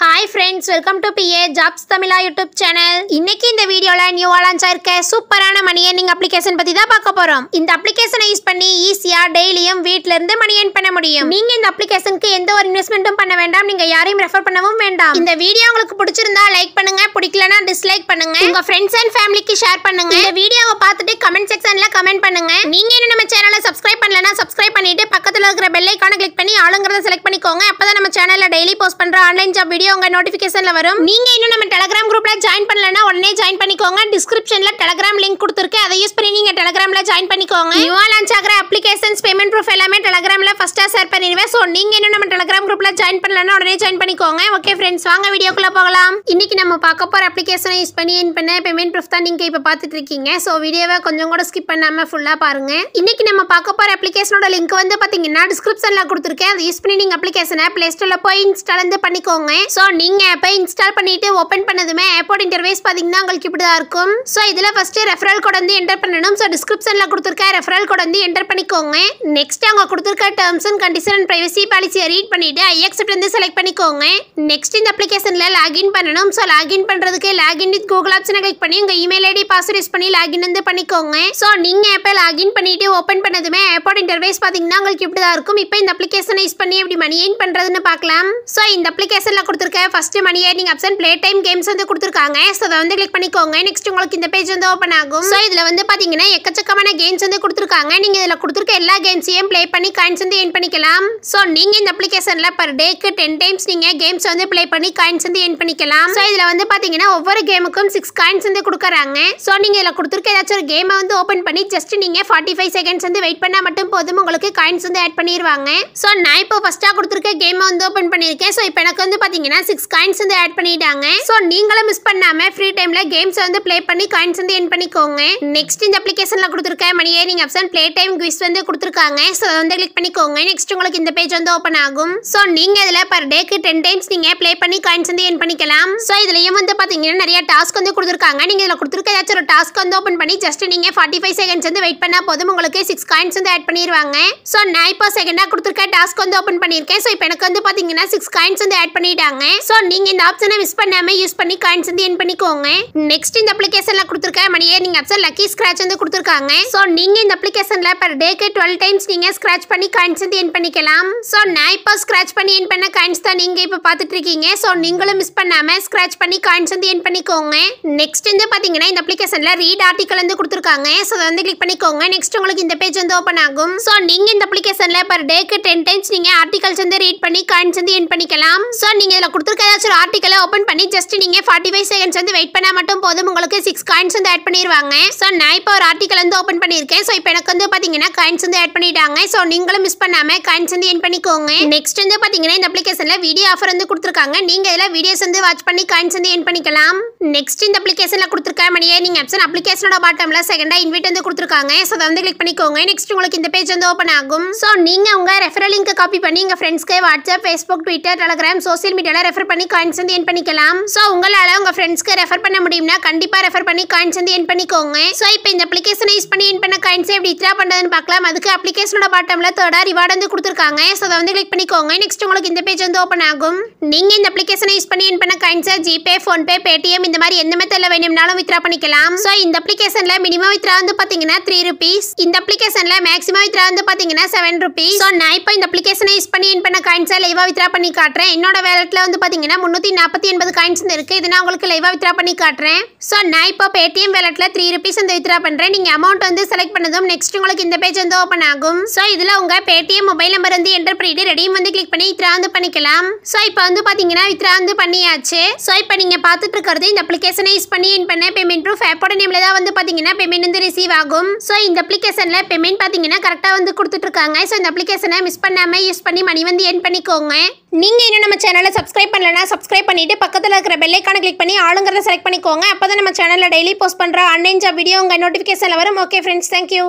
hi friends welcome to BA jobs தமிழா YouTube channel இன்னைக்கு இந்த வீடியோவில் நியூ லான்ச் ஆயிருக்க சூப்பரான மணி ஏர்னிங் அப்ளிகேஷன் பற்றி தான் பார்க்க போகிறோம் இந்த அப்ளிகேஷனை யூஸ் பண்ணி ஈஸியாக டெய்லியும் வீட்டிலேருந்து மணி ஏர்ன் பண்ண முடியும் நீங்கள் இந்த அப்ளிகேஷனுக்கு எந்த ஒரு இன்வெஸ்ட்மெண்ட்டும் பண்ண வேண்டாம் நீங்கள் யாரையும் ரெஃபர் பண்ணவும் வேண்டாம் இந்த வீடியோ உங்களுக்கு பிடிச்சிருந்தா லைக் பண்ணுங்க பிடிக்கலனா டிஸ்லைக் பண்ணுங்க உங்க ஃப்ரெண்ட்ஸ் அண்ட் ஃபேமிலிக்கு ஷேர் பண்ணுங்க இந்த வீடியோவை பார்த்துட்டு கமெண்ட் செக்ஷன்ல கமெண்ட் பண்ணுங்க நீங்க என்ன நம்ம சேனலை சப்ஸ்கிரைப் பண்ணலனா சப்ஸ்கிரைப் பண்ணிட்டு பக்கத்துல இருக்கிற பெல் ஐகானை கிளிக் பண்ணி ஆளுங்கிறத செலக்ட் பண்ணிக்கோங்க அப்பதான் நம்ம சேனல்ல டெய்லி போஸ்ட் பண்ற ஆன்லைன் ஜாப் வீடியோ உங்க நோட்டிபிகேஷன்ல வரும் நீங்க இன்னும் நம்ம டெலிகிராம் குரூப்ல ஜாயின் பண்ணலனா உடனே ஜாயின் பண்ணிக்கோங்க டிஸ்கிரிப்ஷன்ல டெலிகிராம் லிங்க் கொடுத்துருக்கு அதை யூஸ் பண்ணி நீங்க டெலிகிராம்ல ஜாயின் பண்ணிக்கோங்க நியூவா லான்ச் ஆகிற அப்ளிகேஷன்ஸ் பேமெண்ட் ப்ரூஃப் எல்லாமே டெலிகிராம்ல ஃபஸ்ட்டாக ஷேர் பண்ணிடுவேன் ஸோ நீங்கள் இன்னும் நம்ம டெலிகிராம் குரூப்ல ஜாயின் பண்ணலனா உடனே ஜாயின் பண்ணிக்கோங்க ஓகே ஃப்ரெண்ட்ஸ் வாங்க வீடியோக்குள்ளே போகலாம் இன்னைக்கு நம்ம பார்க்க போற அப்ளிகேஷனை யூஸ் பண்ணி என் பண்ண பேமெண்ட் ப்ரூஃப் தான் நீங்கள் இப்போ பார்த்துட்டு இருக்கீங்க ஸோ வீடியோவை கொஞ்சம் கூட ஸ்கிப் பண்ணாமல் ஃபுல்லாக பாருங்கள் இன்றைக்கி நம்ம பார்க்க போகிற அப்ளிகேஷனோட லிங்க் வந்து பார்த்தீங்கன்னா டிஸ்கிரிப்ஷனில் கொடுத்துருக்கேன் அதை யூஸ் பண்ணி நீங்கள் அப்ளிகேஷனை ப்ளே ஸ்டோரில் போய் இன்ஸ்டால் வந்து பண்ணிக்கோங்க ஸோ நீங்கள் ஆப்பை இன்ஸ்டால் பண்ணிட்டு ஓப்பன் பண்ணதுமே ஆப்போட இன்டர்வேஸ் பார்த்தீங்கன்னா உங்களுக்கு இப்படி தான் இருக்கும் ஸோ இதில் ஃபஸ்ட்டு ரெஃபரல் கோட் வந்து என்டர் பண்ணணும் ஸோ டிஸ்கிரிப்ஷனில் கொடுத்துருக்க ரெஃபரல் கோட் வந்து என்டர் பண்ணிக்கோங்க நெக்ஸ்ட் அவங்க கொடுத்துருக்க terms and condition and privacy பாலிசியை ரீட் பண்ணிட்டு ஐ அக்செப்ட் வந்து செலக்ட் பண்ணிக்கோங்க நெக்ஸ்ட் இந்த அப்ளிகேஷனில் லாகின் பண்ணணும் ஸோ லாகின் பண்ணுறது அதுக்கு லாகின் வித் கூகுள் ஆப்ஷனை கிளிக் பண்ணி உங்கள் இமெயில் ஐடி பாஸ்வேர்ட் யூஸ் பண்ணி லாகின் வந்து பண்ணிக்கோங்க ஸோ நீங்கள் ஆப்பை லாகின் பண்ணிவிட்டு ஓப்பன் பண்ணதுமே ஆப்போட இன்டர்வேஸ் பார்த்தீங்கன்னா உங்களுக்கு இப்படி தான் இருக்கும் இப்போ இந்த அப்ளிகேஷனை யூஸ் பண்ணி எப்படி மணி ஏன் பண்ணுறதுன்னு பார்க்கலாம் ஸோ இந்த அப்ளிகேஷனில் கொடுத்துருக்க first money earning option play time games வந்து கொடுத்துருக்காங்க ஸோ அதை வந்து கிளிக் பண்ணிக்கோங்க நெக்ஸ்ட் உங்களுக்கு இந்த பேஜ் வந்து ஓப்பன் ஆகும் ஸோ இதில் வந்து பார்த்தீங்கன்னா எக்கச்சக்கமான கேம்ஸ் வந்து கொடுத்துருக்காங்க நீங்கள் இதில் கொடுத்துருக்க எல்லா கேம்ஸையும் ப்ளே பண்ணி காயின்ஸ் வந்து ஏன் பண்ணிக்கலாம் ஸோ நீங்கள் இந்த அப்ளிகேஷனில் பர் டேக்கு டென் டைம்ஸ் நீங்கள் கேம்ஸ் வந்து ப்ளே பண்ணி காயின்ஸ் வந்து ஏன் பண்ணிக்கலாம் ஸோ இதில் வந்து பார்த்தீங்கன்னா ஒவ்வொரு கேமுக்கும் சிக்ஸ் காயின்ஸ் வந்து கொடுக்குறாங்க ஸோ நீங்கள் இதில் கொடுத்துருக்க ஏதாச்சும் ஒரு கேமை வந்து ஓப்பன் பண்ணி ஜஸ்ட் நீங்கள் ஃபார்ட்டி ஃபைவ் செகண்ட்ஸ் வந்து வெயிட் பண்ணால் மட்டும் போதும் உங்களுக்கு காயின்ஸ் வந்து ஆட் பண்ணிடுவாங்க ஸோ நான் இப்போ ஃபஸ்ட்டாக கொடுத்துருக்க கேமை வந்து ஓப்பன் பண்ணியிருக்கேன் ஸோ இப்போ எனக்கு வந்து பார்த்தீங்கன்னா சிக்ஸ் காயின்ஸ் வந்து ஆட் பண்ணிட்டாங்க ஸோ நீங்களும் மிஸ் பண்ணாமல் ஃப்ரீ டைமில் கேம்ஸ் வந்து ப்ளே பண்ணி காயின்ஸ் வந்து என் பண்ணிக்கோங்க நெக்ஸ்ட் இந்த அப்ளிகேஷனில் கொடுத்துருக்க money earning option play time quiz வந்து கொடுத்துருக்காங்க ஸோ வந்து கிளிக் பண்ணிக்கோங்க நெக்ஸ்ட் உங்களுக்கு இந்த பேஜ் வந்து ஓப்பன் ஆகும் ஸோ நீங்கள் இதில் பர் டேக்கு டென் டைம்ஸ் நீங்கள் ப்ளே பண்ணி காயின்ஸ் வந்து என் பண்ணிக்கலாம் ஸோ இதுலையும் வந்து பார்த்தீங்கன்னா பார்த்தீங்கன்னா நிறைய டாஸ்க் வந்து கொடுத்துருக்காங்க நீங்கள் இதில் கொடுத்துருக்க ஏதாச்சும் ஒரு டாஸ்க் வந்து ஓப்பன் பண்ணி ஜஸ்ட் நீங்கள் ஃபார்ட்டி ஃபைவ் செகண்ட்ஸ் வந்து வெயிட் பண்ணால் போதும் உங்களுக்கு சிக்ஸ் காயின்ஸ் வந்து ஆட் பண்ணிடுவாங்க ஸோ நான் இப்போ செகண்டாக கொடுத்துருக்க டாஸ்க் வந்து ஓப்பன் பண்ணியிருக்கேன் ஸோ இப்போ எனக்கு வந்து பார்த்தீங்கன்னா சிக்ஸ் காயின்ஸ் வந்து ஆட் பண்ணிட்டாங்க ஸோ நீங்கள் இந்த ஆப்ஷனை மிஸ் பண்ணாமல் யூஸ் பண்ணி காயின்ஸ் வந்து என் பண்ணிக்கோங்க நெக்ஸ்ட் இந்த அப்ளிகேஷனில் கொடுத்துருக்க மணியே நீங்கள் ஆப்ஷன் லக்கி ஸ்க்ராச் வந்து கொடுத்துருக்காங்க ஸோ நீங்கள் இந்த அப்ளிகேஷனில் பர் டேக்கு டுவெல் டைம்ஸ் நீங்கள் ஸ்க்ராச் பண்ணி காயின்ஸ் வந்து என் பண்ணிக்கலாம் ஸோ நான் இப்போ ஸ்க்ராட்ச் பண்ணி என் பண்ண காயின்ஸ் தான் நீங்கள் இப்போ பார்த்துட்டு இருக்கீங்க ஸோ நீங்களும் மிஸ் பண்ணாமல் ஸ்க்ராச் பண்ணி காயின்ஸ் வந்து ஸ்கேன் பண்ணிக்கோங்க நெக்ஸ்ட் வந்து பார்த்தீங்கன்னா இந்த அப்ளிகேஷனில் ரீட் ஆர்டிக்கல் வந்து கொடுத்துருக்காங்க ஸோ அதை வந்து கிளிக் பண்ணிக்கோங்க நெக்ஸ்ட் உங்களுக்கு இந்த பேஜ் வந்து ஓப்பன் ஆகும் ஸோ நீங்கள் இந்த அப்ளிகேஷனில் பர் டேக்கு டென் டைம்ஸ் நீங்கள் ஆர்டிகல்ஸ் வந்து ரீட் பண்ணி காயின்ஸ் வந்து என் பண்ணிக்கலாம் ஸோ நீங்கள் இதில் கொடுத்துருக்க ஏதாச்சும் ஒரு ஆர்டிக்கலை ஓப்பன் பண்ணி ஜஸ்ட் நீங்கள் ஃபார்ட்டி ஃபைவ் செகண்ட்ஸ் வந்து வெயிட் பண்ணால் மட்டும் போதும் உங்களுக்கு சிக்ஸ் காயின்ஸ் வந்து ஆட் பண்ணிடுவாங்க ஸோ நான் இப்போ ஒரு ஆர்டிக்கல் வந்து ஓப்பன் பண்ணியிருக்கேன் ஸோ இப்போ எனக்கு வந்து பார்த்தீங்கன்னா காயின்ஸ் வந்து ஆட் பண்ணிட்டாங்க ஸோ நீங்களும் மிஸ் பண்ணாமல் காயின்ஸ் வந்து என் பண்ணிக்கோங்க நெக்ஸ்ட் வந்து பார்த்தீங்கன்னா இந்த அப்ளிகேஷனில் வீடியோ ஆஃபர் வந்து கொடுத்துருக்காங்க நீங்கள் இதில் வீடியோஸ் வந்து வாட்ச் பண்ணி காயின்ஸ் வந்து என் பண்ணிக்கலாம் பார்க்கலாம் நெக்ஸ்ட் இந்த அப்ளிகேஷனில் கொடுத்துருக்க மணியே நீங்கள் ஆப்ஷன் அப்ளிகேஷனோட பாட்டமில் செகண்டாக இன்வைட் வந்து கொடுத்துருக்காங்க ஸோ அதை வந்து கிளிக் பண்ணிக்கோங்க நெக்ஸ்ட் உங்களுக்கு இந்த பேஜ் வந்து ஓப்பன் ஆகும் ஸோ நீங்கள் உங்கள் ரெஃபரல் லிங்க் காப்பி பண்ணி உங்கள் ஃப்ரெண்ட்ஸ்க்கு WhatsApp Facebook Twitter Telegram social மீடியாவில் ரெஃபர் பண்ணி காயின்ஸ் வந்து என் பண்ணிக்கலாம் ஸோ உங்களால் உங்கள் ஃப்ரெண்ட்ஸ்க்கு ரெஃபர் பண்ண முடியும்னா கண்டிப்பாக ரெஃபர் பண்ணி காயின்ஸ் வந்து என் பண்ணிக்கோங்க ஸோ இப்போ இந்த அப்ளிகேஷனை யூஸ் பண்ணி காயின்ஸை எப்படி வித்ரா பண்ணுறதுன்னு பார்க்கலாம் அதுக்கு அப்ளிகேஷனோட பாட்டமில் தேர்டாக ரிவார்டு வந்து கொடுத்துருக்காங்க ஸோ அதை வந்து கிளிக் பண்ணிக்கோங்க நெக்ஸ்ட் உங்களுக்கு இந்த பேஜ் வந்து ஓப்பன் ஆகும் நீங்கள் இந்த அப்ளிகேஷனை யூஸ் பண்ணி என் பண்ண காயின்ஸை ஜிபே ஃபோன்பே பேடிஎம் இந்த மாதிரி எந்த மெத்தடில் வேணும்னாலும் வித்ரா பண்ணிக்கலாம் ஸோ இந்த அப்ளிகேஷனில் மினிமம் வித்ரா வந்து பார்த்தீங்கன்னா த்ரீ ருபீஸ் இந்த அப்ளிகேஷனில் மேக்ஸிமம் வித்ரா வந்து பார்த்தீங்கன்னா செவன் ருபீஸ் ஸோ நான் இப்போ இந்த அப்ளிகேஷனை யூஸ் பண்ணி என் பண்ண காயின்ஸை லைவாக வித்ரா பண்ணி காட்டுறேன் என்னோட வேலட்டில் வந்து பார்த்தீங்கன்னா முந்நூற்றி நாற்பத்தி எண்பது காயின்ஸ் இருக்குது இது நான் உங்களுக்கு லைவாக வித்ரா பண்ணி காட்டுறேன் ஸோ நான் இப்போ பேடிஎம் வேலட்டில் த்ரீ ருபீஸ் வந்து வித்ரா பண்ணுறேன் நீங்கள் அமௌண்ட் வந்து செலக்ட் பண்ணதும் நெக்ஸ்ட் உங்களுக்கு இந்த பேஜ் வந்து ஓப்பன் ஆகும் ஸோ இதில் உங்கள் பேடிஎம் மொபைல் நம்பர் வந்து என்டர் பண்ணிட்டு ரெடியும் வந்து கிளிக் பண்ணி இத்திராந்து பண்ணிக்கலாம் ஸோ இப்போ வந்து பார்த்தீங்கன்னா இத்திராந்து பண்ணியாச்சு ஸோ இப்போ நீங்கள் பார்த்துட்டு இருக்கிறது இந்த அப்ளிகேஷனை யூஸ் பண்ணி என் பண்ண பேமெண்ட் ப்ரூஃப் ஆப்போட நேமில் தான் வந்து பார்த்தீங்கன்னா பேமெண்ட் வந்து ரிசீவ் ஆகும் ஸோ இந்த அப்ளிகேஷனில் பேமெண்ட் பார்த்தீங்கன்னா கரெக்டாக வந்து கொடுத்துட்ருக்காங்க ஸோ இந்த அப்ளிகேஷனை மிஸ் பண்ணாமல் யூஸ் பண்ணி மணி வந்து என் பண்ணிக்கோங்க நீங்கள் இன்னும் நம்ம சேனலை சப்ஸ்கிரைப் பண்ணலன்னா சப்ஸ்கிரைப் பண்ணிவிட்டு பக்கத்தில் இருக்கிற பெல்லைக்கான கிளிக் பண்ணி ஆளுங்கிறத செலக்ட் பண்ணிக்கோங்க அப்போ தான் நம்ம சேனலில் டெய்லி போஸ்ட் பண்ணுற அன்னைஞ்சா வீடியோ உங்கள் நோட்டிஃபிகேஷனில் வரும் ஓகே ஃப்ரெண்ட்ஸ் தேங்க்யூ